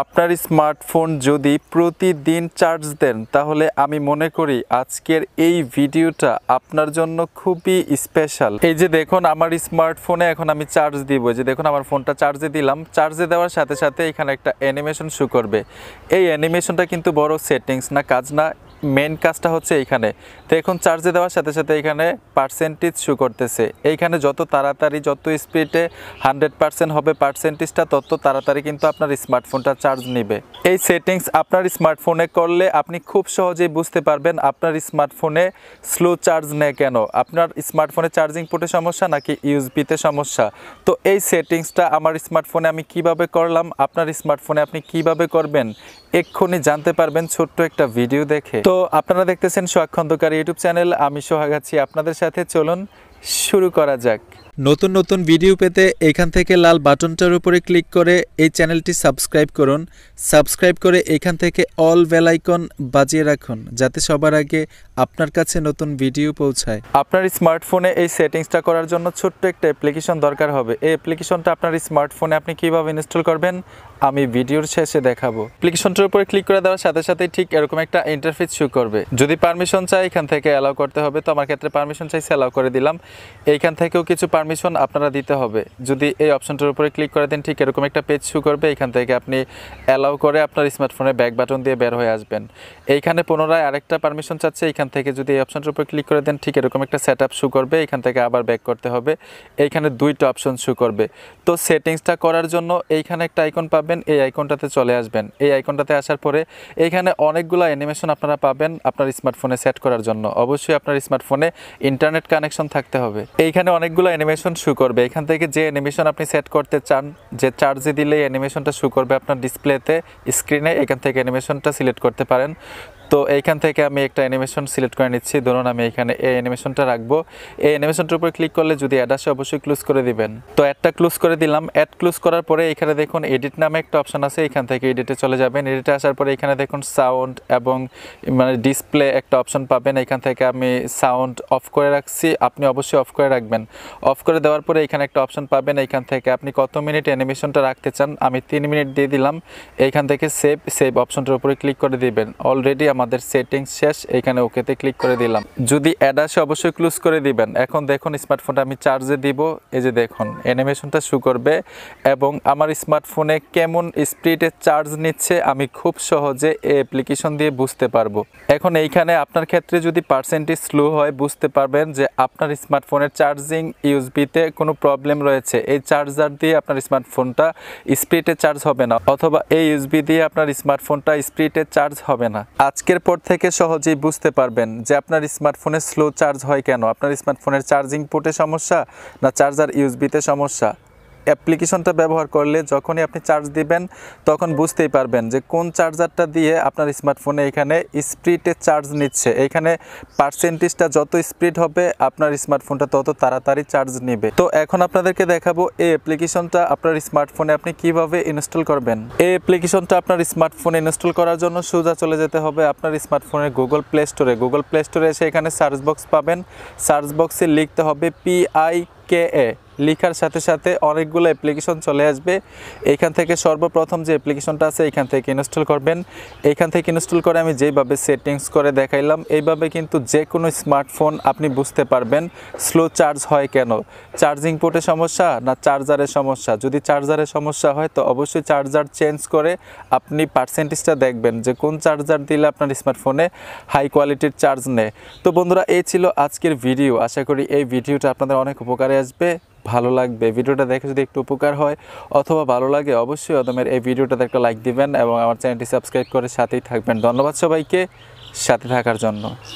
আপনার স্মার্টফোন যদি প্রতিদিন চার্জ দেন তাহলে আমি মনে করি আজকের এই ভিডিওটা আপনার জন্য খুবই স্পেশাল এই যে দেখুন আমার স্মার্টফোনে এখন আমি চার্জ দিব যে দেখুন আমার ফোনটা চার্জে দিলাম চার্জে দেওয়ার সাথে সাথে এখানে একটা অ্যানিমেশন শু করবে এই অ্যানিমেশনটা কিন্তু বড় সেটিংস না কাজ না মেন কাজটা হচ্ছে এইখানে তো এখন চার্জে দেওয়ার সাথে সাথে এখানে পার্সেন্টেজ শু করতেছে এইখানে যত তাড়াতাড়ি যত স্পিডে হান্ড্রেড পার্সেন্ট হবে পার্সেন্টেজটা তত তাড়াতাড়ি কিন্তু আপনার স্মার্টফোনটা চার্জ নেবে এই সেটিংস আপনার স্মার্টফোনে করলে আপনি খুব সহজেই বুঝতে পারবেন আপনার স্মার্টফোনে স্লো চার্জ নেয় কেন আপনার স্মার্টফোনে চার্জিং পোর্টে সমস্যা নাকি ইউএসবিতে সমস্যা তো এই সেটিংসটা আমার স্মার্টফোনে আমি কিভাবে করলাম আপনার স্মার্টফোনে আপনি কিভাবে করবেন এক্ষুনি জানতে পারবেন ছোট্ট একটা ভিডিও দেখে তো তো আপনারা দেখতেছেন সোহাগ খন্দকার ইউটিউব চ্যানেল আমি সোহাগ আছি আপনাদের সাথে চলুন শুরু করা যাক নতুন নতুন ভিডিও পেতে এখান থেকে লাল বাটনটার উপরে ক্লিক করে এই চ্যানেলটি সাবস্ক্রাইব করুন সাবস্ক্রাইব করে এখান থেকে অল বেল আইকন বাজিয়ে রাখুন যাতে সবার আগে আপনার কাছে নতুন ভিডিও পৌঁছায় আপনার স্মার্টফোনে এই সেটিংসটা করার জন্য ছোট্ট একটা অ্যাপ্লিকেশন দরকার হবে এই অ্যাপ্লিকেশনটা আপনার স্মার্টফোনে আপনি কীভাবে ইনস্টল করবেন আমি ভিডিওর শেষে দেখাবো অ্যাপ্লিকেশনটার উপরে ক্লিক করে দেওয়ার সাথে সাথেই ঠিক এরকম একটা ইন্টারফেস শু করবে যদি পারমিশন চাই এখান থেকে অ্যালাউ করতে হবে তো আমার ক্ষেত্রে পারমিশন চাইছে অ্যালাউ করে দিলাম এইখান থেকেও কিছু পারমিশন আপনারা দিতে হবে যদি এই অপশনটার উপরে ক্লিক করে দেন ঠিক এরকম একটা পেজ শু করবে এখান থেকে আপনি অ্যালাউ করে আপনার স্মার্টফোনে ব্যাক বাটন দিয়ে বের হয়ে আসবেন এইখানে পুনরায় আরেকটা পারমিশন চাচ্ছে এখান থেকে যদি এই অপশনটার উপরে ক্লিক করে দেন ঠিক এরকম একটা সেট আপ শু করবে এখান থেকে আবার ব্যাক করতে হবে এইখানে দুইটা অপশন শু করবে তো সেটিংসটা করার জন্য এইখানে একটা আইকন পাবেন এই আইকনটাতে চলে আসবেন এই আইকনটাতে আসার পরে এইখানে অনেকগুলো অ্যানিমেশন আপনারা পাবেন আপনার স্মার্টফোনে সেট করার জন্য অবশ্যই আপনার স্মার্টফোনে ইন্টারনেট কানেকশন থাকতে হবে এইখানে অনেকগুলো অ্যানিমেশন অ্যানিমেশন শু করবে এখান থেকে যে অ্যানিমেশন আপনি সেট করতে চান যে চার্জে দিলে অ্যানিমেশনটা শু করবে আপনার ডিসপ্লেতে স্ক্রিনে এখান থেকে অ্যানিমেশনটা সিলেক্ট করতে পারেন তো এইখান থেকে আমি একটা অ্যানিমেশন সিলেক্ট করে নিচ্ছি ধরুন আমি এখানে এই অ্যানিমেশনটা রাখবো এই অ্যানিমেশনটার উপর ক্লিক করলে যদি অ্যাড আসে অবশ্যই ক্লোজ করে দিবেন তো অ্যাডটা ক্লোজ করে দিলাম অ্যাড ক্লোজ করার পরে এখানে দেখুন এডিট নামে একটা অপশন আছে এখান থেকে এডিটে চলে যাবেন এডিটে আসার পরে এখানে দেখুন সাউন্ড এবং মানে ডিসপ্লে একটা অপশন পাবেন এখান থেকে আমি সাউন্ড অফ করে রাখছি আপনি অবশ্যই অফ করে রাখবেন অফ করে দেওয়ার পরে এখানে একটা অপশন পাবেন এখান থেকে আপনি কত মিনিট অ্যানিমেশনটা রাখতে চান আমি তিন মিনিট দিয়ে দিলাম এইখান থেকে সেভ সেভ অপশানটার উপরে ক্লিক করে দিবেন অলরেডি আমার আমাদের সেটিংস শেষ এখানে ওকেতে ক্লিক করে দিলাম যদি অ্যাড আসে অবশ্যই ক্লোজ করে দিবেন এখন দেখুন স্মার্টফোনটা আমি চার্জে দিব এই যে দেখুন অ্যানিমেশনটা শু করবে এবং আমার স্মার্টফোনে কেমন স্পিডে চার্জ নিচ্ছে আমি খুব সহজে এই অ্যাপ্লিকেশন দিয়ে বুঝতে পারবো এখন এইখানে আপনার ক্ষেত্রে যদি পার্সেন্টেজ স্লো হয় বুঝতে পারবেন যে আপনার স্মার্টফোনের চার্জিং ইউজবিতে কোনো প্রবলেম রয়েছে এই চার্জার দিয়ে আপনার স্মার্টফোনটা স্পিডে চার্জ হবে না অথবা এই ইউজবি দিয়ে আপনার স্মার্টফোনটা স্পিডে চার্জ হবে না আজ আজকের পর থেকে সহজেই বুঝতে পারবেন যে আপনার স্মার্টফোনে স্লো চার্জ হয় কেন আপনার স্মার্টফোনের চার্জিং পোর্টে সমস্যা না চার্জার ইউজবিতে সমস্যা অ্যাপ্লিকেশনটা ব্যবহার করলে যখনই আপনি চার্জ দিবেন তখন বুঝতেই পারবেন যে কোন চার্জারটা দিয়ে আপনার স্মার্টফোনে এখানে স্পিডে চার্জ নিচ্ছে এখানে পার্সেন্টেজটা যত স্পিড হবে আপনার স্মার্টফোনটা তত তাড়াতাড়ি চার্জ নেবে তো এখন আপনাদেরকে দেখাবো এই অ্যাপ্লিকেশনটা আপনার স্মার্টফোনে আপনি কিভাবে ইনস্টল করবেন এই অ্যাপ্লিকেশনটা আপনার স্মার্টফোনে ইনস্টল করার জন্য সোজা চলে যেতে হবে আপনার স্মার্টফোনের গুগল প্লে স্টোরে গুগল প্লে স্টোরে এসে এখানে সার্চ বক্স পাবেন সার্চ বক্সে লিখতে হবে পিআই কে এ লেখার সাথে সাথে অনেকগুলো অ্যাপ্লিকেশন চলে আসবে এখান থেকে সর্বপ্রথম যে অ্যাপ্লিকেশনটা আছে এখান থেকে ইনস্টল করবেন এখান থেকে ইনস্টল করে আমি যেভাবে সেটিংস করে দেখাইলাম এইভাবে কিন্তু যে কোনো স্মার্টফোন আপনি বুঝতে পারবেন স্লো চার্জ হয় কেন চার্জিং পোর্টে সমস্যা না চার্জারের সমস্যা যদি চার্জারের সমস্যা হয় তো অবশ্যই চার্জার চেঞ্জ করে আপনি পার্সেন্টেজটা দেখবেন যে কোন চার্জার দিলে আপনার স্মার্টফোনে হাই কোয়ালিটির চার্জ নেয় তো বন্ধুরা এই ছিল আজকের ভিডিও আশা করি এই ভিডিওটা আপনাদের অনেক উপকারে আসবে ভালো লাগবে ভিডিওটা দেখে যদি একটু উপকার হয় অথবা ভালো লাগে অবশ্যই অদমের এই ভিডিওটাতে একটা লাইক দিবেন এবং আমার চ্যানেলটি সাবস্ক্রাইব করে সাথেই থাকবেন ধন্যবাদ সবাইকে সাথে থাকার জন্য